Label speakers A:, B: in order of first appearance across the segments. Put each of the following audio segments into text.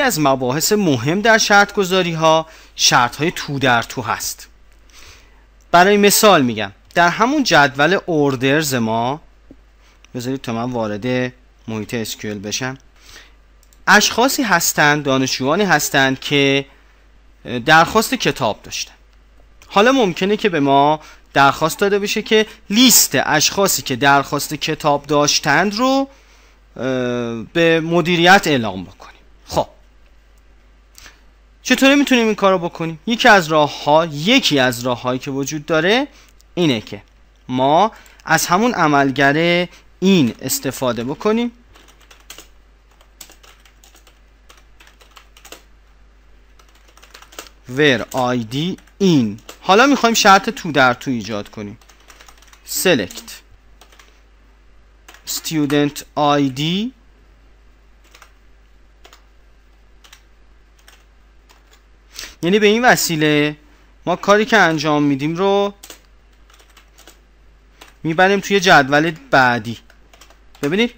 A: از مباحث مهم در شرط گذاری ها شرط های تو در تو هست برای مثال میگم در همون جدول اوردرز ما بذارید تا من وارد محیط اسکیل بشم اشخاصی هستند دانشجویانی هستند که درخواست کتاب داشتن حالا ممکنه که به ما درخواست داده بشه که لیست اشخاصی که درخواست کتاب داشتند رو به مدیریت اعلام بکنیم چطوری میتونیم این کارو بکنیم یکی از راه یکی از راه هایی که وجود داره اینه که ما از همون عملگر این استفاده بکنیم ور id این حالا میخوایم شرط تو در تو ایجاد کنیم select student id یعنی به این وسیله ما کاری که انجام میدیم رو میبریم توی جدول بعدی ببینید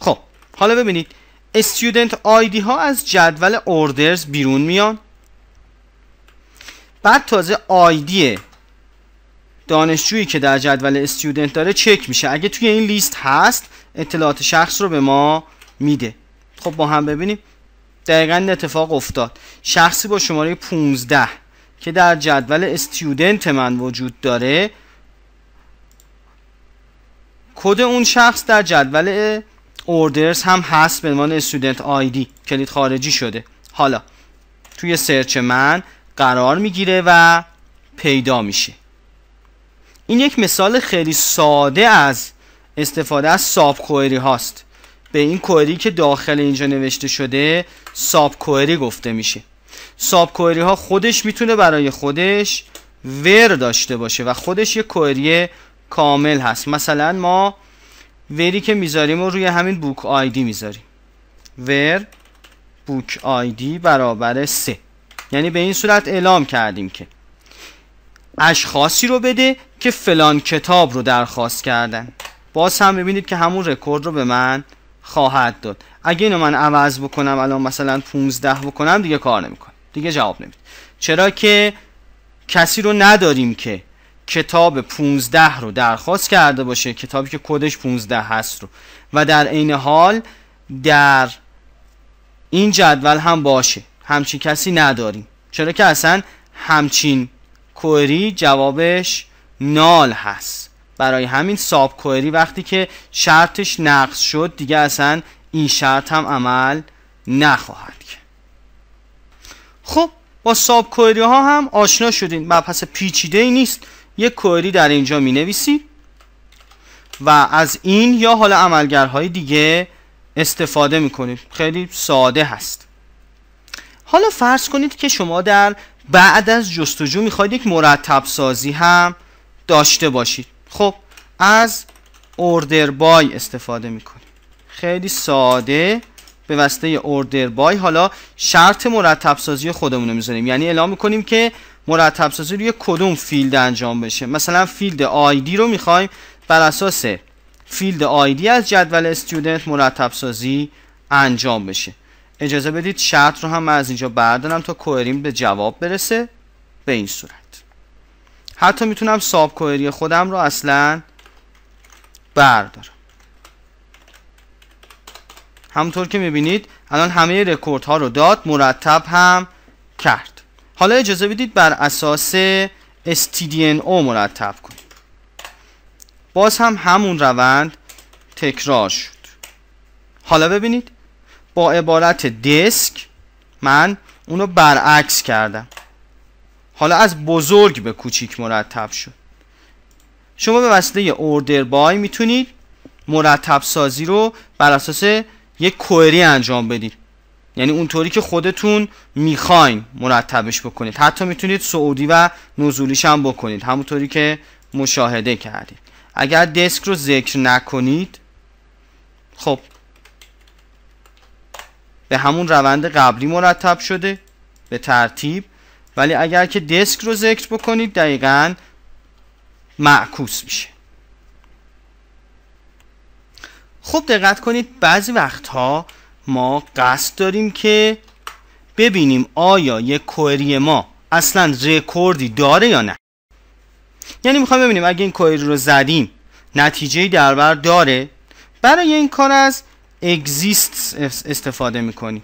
A: خب حالا ببینید استودنت آیدی ها از جدول اوردرز بیرون میان بعد تازه آیدی دانشجویی که در جدول استودنت داره چک میشه اگه توی این لیست هست اطلاعات شخص رو به ما میده خب با هم ببینیم دقیقا این اتفاق افتاد شخصی با شماره 15 که در جدول استودنت من وجود داره کد اون شخص در جدول اوردرز هم هست به عنوان استودنت آیدی کلید خارجی شده حالا توی سرچ من قرار میگیره و پیدا میشه این یک مثال خیلی ساده از استفاده از ساب کوئری هاست به این کوئری که داخل اینجا نوشته شده ساب کوئری گفته میشه ساب کوئری ها خودش میتونه برای خودش ور داشته باشه و خودش یک کوئری کامل هست مثلا ما وری که میذاریم و روی همین بوک آیدی میذاریم ور بوک آیدی برابر سه یعنی به این صورت اعلام کردیم که اشخاصی رو بده که فلان کتاب رو درخواست کردن باز هم ببینید که همون رکورد رو به من خواهد داد اگه اینو من عوض بکنم الان مثلا 15 بکنم دیگه کار نمیکنه دیگه جواب نمید. چرا که کسی رو نداریم که کتاب 15 رو درخواست کرده باشه کتابی که کدش 15 هست رو و در عین حال در این جدول هم باشه همچین کسی نداریم چرا که اصلا همچین کوئری جوابش نال هست برای همین ساب کوئری وقتی که شرطش نقض شد دیگه اصلا این شرط هم عمل نخواهد کرد خب با ساب کوئری ها هم آشنا شدین پس پیچیده ای نیست یک کوئری در اینجا می و از این یا حالا عملگرهای دیگه استفاده می کنید خیلی ساده هست حالا فرض کنید که شما در بعد از جستجو میخواید یک مرتب هم داشته باشید خب از اوردر بای استفاده میکنیم خیلی ساده به واسطه اوردر بای حالا شرط مرتب خودمون رو میذاریم یعنی اعلام میکنیم که مرتب سازی روی کدوم فیلد انجام بشه مثلا فیلد ID رو میخوایم بر اساس فیلد ID از جدول student مرتب انجام بشه اجازه بدید شرط رو هم از اینجا بردارم تا کوئریم به جواب برسه به این صورت حتی میتونم ساب کوئری خودم رو اصلا بردارم همونطور که میبینید الان همه رکورد ها رو داد مرتب هم کرد حالا اجازه بدید بر اساس stdno مرتب کنید باز هم همون روند تکرار شد حالا ببینید با عبارت دسک من اونو برعکس کردم حالا از بزرگ به کوچیک مرتب شد شما به وسیله اوردر بای میتونید مرتب سازی رو بر اساس یک کوئری انجام بدید یعنی اونطوری که خودتون میخواین مرتبش بکنید حتی میتونید سعودی و نزولیش هم بکنید همونطوری که مشاهده کردید اگر دسک رو ذکر نکنید خب به همون روند قبلی مرتب شده به ترتیب ولی اگر که دسک رو ذکر بکنید دقیقا معکوس میشه خب دقت کنید بعضی وقتها ما قصد داریم که ببینیم آیا یک کوئری ما اصلا رکوردی داره یا نه یعنی میخوایم ببینیم اگه این کوئری رو زدیم نتیجه بر داره برای این کار از exists استفاده میکنیم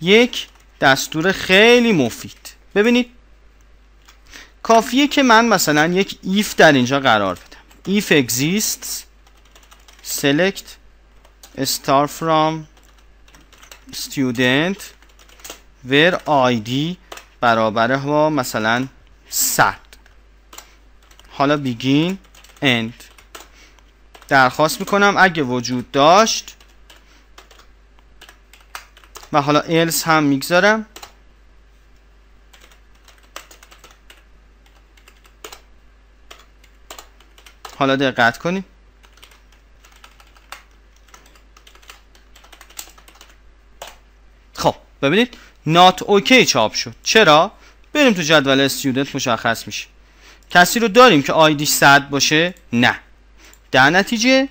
A: یک دستور خیلی مفید ببینید کافیه که من مثلا یک if در اینجا قرار بدم if exists select star from student where id برابر با مثلا 100 حالا begin end درخواست میکنم اگه وجود داشت و حالا else هم میگذارم حالا دقت کنید خب ببینید نات اوکی چاپ شد چرا بریم تو جدول student مشخص میشه کسی رو داریم که آیدیش صد باشه نه در نتیجه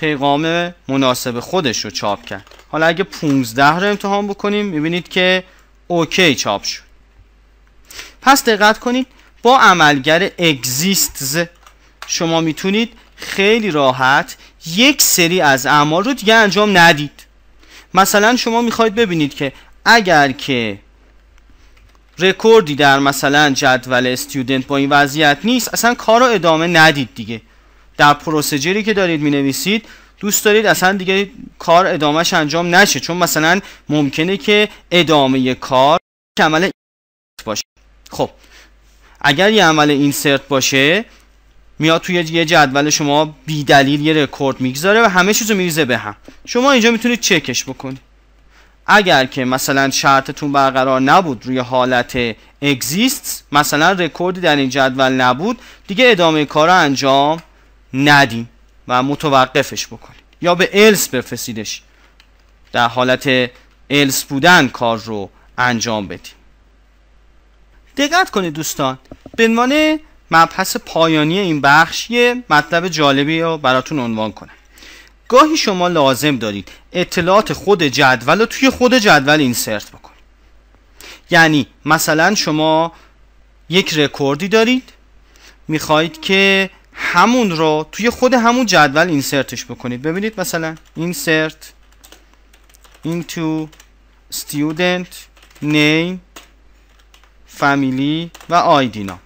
A: پیغام مناسب خودش رو چاپ کرد حالا اگه 15 رو امتحان بکنیم میبینید که اوکی چاپ شد پس دقت کنید با عملگر اگزیستز شما میتونید خیلی راحت یک سری از اعمال رو دیگه انجام ندید مثلا شما میخواید ببینید که اگر که رکوردی در مثلا جدول استودنت با این وضعیت نیست اصلا کار رو ادامه ندید دیگه در پروسجری که دارید می نویسید دوست دارید اصلا دیگه کار ادامهش انجام نشه چون مثلا ممکنه که ادامه کار عمل باشه خب اگر یه عمل اینسرت باشه میاد توی یه جدول شما بی دلیل یه رکورد میگذاره و همه چیزو میریزه به هم شما اینجا میتونید چکش بکنید اگر که مثلا شرطتون برقرار نبود روی حالت اگزیست مثلا رکوردی در این جدول نبود دیگه ادامه کار انجام ندیم و متوقفش بکنید یا به الس بفرستیدش در حالت الس بودن کار رو انجام بدیم دقت کنید دوستان به عنوان مبحث پایانی این بخش یه مطلب جالبی رو براتون عنوان کنم گاهی شما لازم دارید اطلاعات خود جدول رو توی خود جدول اینسرت بکنید یعنی مثلا شما یک رکوردی دارید میخواهید که همون رو توی خود همون جدول اینسرتش بکنید ببینید مثلا اینسرت، اینتو، student نیم فامیلی و آیدینا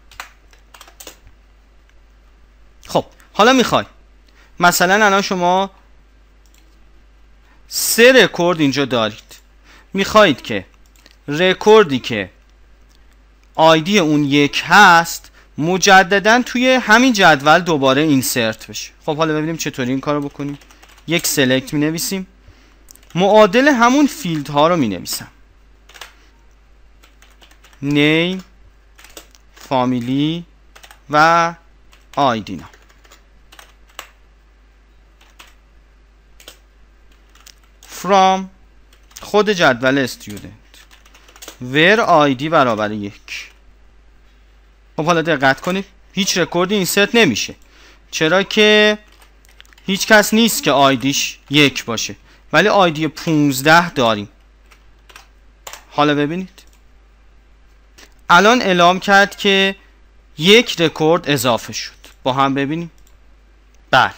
A: خب حالا میخوای مثلا الان شما سه رکورد اینجا دارید میخواهید که رکوردی که آیدی اون یک هست مجددا توی همین جدول دوباره اینسرت بشه خب حالا ببینیم چطوری این کارو بکنیم یک سلکت می نویسیم معادل همون فیلد ها رو می نویسم نیم فامیلی و آیدینا فرام خود جدول استیودنت ور آیدی برابر یک خب حالا دقت کنید هیچ رکوردی این اینسرت نمیشه چرا که هیچ کس نیست که آیدیش یک باشه ولی آیدی 15 داریم حالا ببینید الان اعلام کرد که یک رکورد اضافه شد با هم ببینیم بله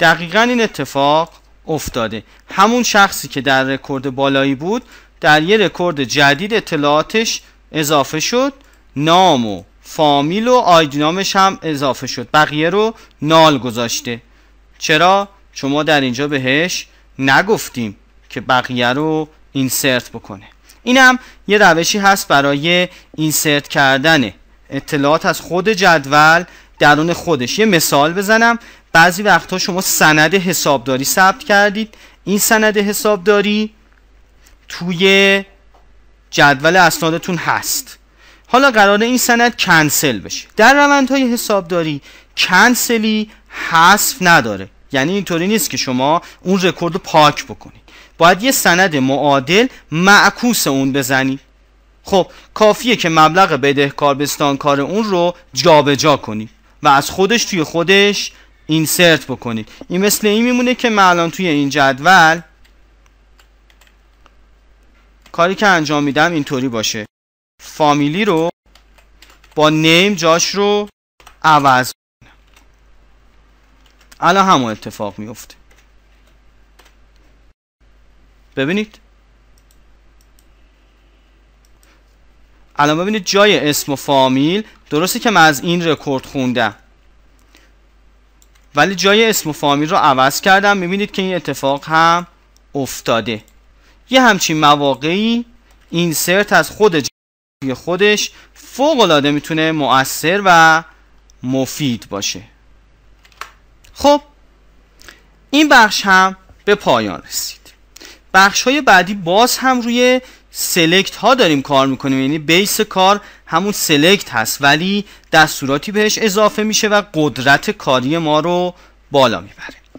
A: دقیقا این اتفاق افتاده همون شخصی که در رکورد بالایی بود در یه رکورد جدید اطلاعاتش اضافه شد نام و فامیل و آیدینامش هم اضافه شد بقیه رو نال گذاشته چرا شما در اینجا بهش نگفتیم که بقیه رو اینسرت بکنه این هم یه روشی هست برای اینسرت کردن اطلاعات از خود جدول درون خودش یه مثال بزنم بعضی وقتها شما سند حسابداری ثبت کردید این سند حسابداری توی جدول اسنادتون هست حالا قراره این سند کنسل بشه در روندهای حسابداری کنسلی حذف نداره یعنی اینطوری نیست که شما اون رکورد رو پاک بکنید باید یه سند معادل معکوس اون بزنید خب کافیه که مبلغ بدهکار کار اون رو جابجا جا کنید و از خودش توی خودش اینسرت بکنید این مثل این میمونه که من توی این جدول کاری که انجام میدم اینطوری باشه فامیلی رو با نیم جاش رو عوض کنم الان همون اتفاق میفته ببینید الان ببینید جای اسم و فامیل درسته که من از این رکورد خوندم ولی جای اسم و فامیل رو عوض کردم میبینید که این اتفاق هم افتاده یه همچین مواقعی اینسرت از خود خودش فوق العاده میتونه مؤثر و مفید باشه خب این بخش هم به پایان رسید بخش های بعدی باز هم روی سلکت ها داریم کار میکنیم یعنی بیس کار همون سلکت هست ولی دستوراتی بهش اضافه میشه و قدرت کاری ما رو بالا میبره